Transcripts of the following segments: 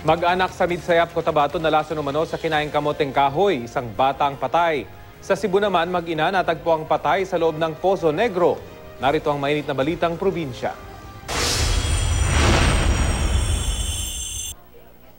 Mag-anak sa Midsayap, Cotabato, nalason umano sa kinaing kamoteng kahoy, isang bata ang patay. Sa Cebu naman, mag-ina natagpo ang patay sa loob ng Pozo Negro. Narito ang mainit na balitang probinsya.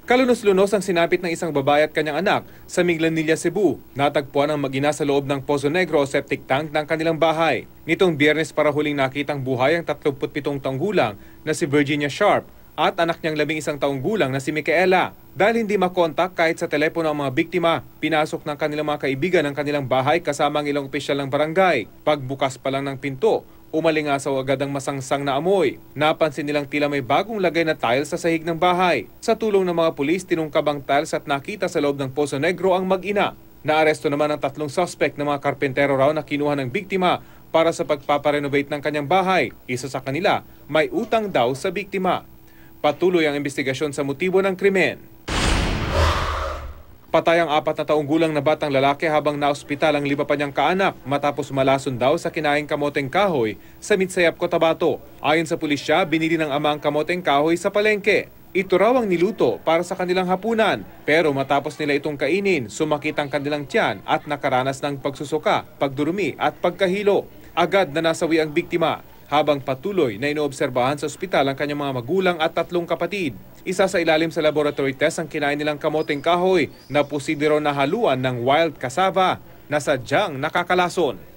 Kalunos-lunos ang sinapit ng isang babae at kanyang anak sa Miglanilla, Cebu. Natagpuan ang magina sa loob ng Pozo Negro o septic tank ng kanilang bahay. Nitong biyernes para huling nakitang buhay ang 37 taong gulang na si Virginia Sharp at anak niyang labing isang taong gulang na si Micaela. Dahil hindi makontak kahit sa telepono ang mga biktima, pinasok ng kanilang mga kaibigan ang kanilang bahay kasama ang ilang opisyal ng barangay. Pagbukas pa lang ng pinto, umalingasaw agad ang masangsang na amoy. Napansin nilang tila may bagong lagay na tiles sa sahig ng bahay. Sa tulong ng mga pulis, tinungkab ang tiles at nakita sa loob ng Poso Negro ang mag-ina. Naaresto naman ang tatlong suspect ng mga karpentero raw na kinuha ng biktima para sa pagpaparenovate ng kanyang bahay. Isa sa kanila, may utang daw sa biktima. Patuloy ang investigasyon sa motibo ng krimen. Patay ang apat na taong gulang na batang lalaki habang naospital ang lima pa niyang kaanak matapos malason daw sa kinaing kamoteng kahoy sa Mitsayap, Cotabato. Ayon sa pulisya, binili ng ama ang kamoteng kahoy sa palengke. Ito raw ang niluto para sa kanilang hapunan pero matapos nila itong kainin, sumakit ang kanilang tiyan at nakaranas ng pagsusuka, pagdurumi at pagkahilo. Agad na nasawi ang biktima habang patuloy na inoobserbahan sa ospital ang kanyang mga magulang at tatlong kapatid. Isa sa ilalim sa laboratory test ang kinain nilang kamoteng kahoy na pusidero na haluan ng wild cassava na sadyang nakakalason.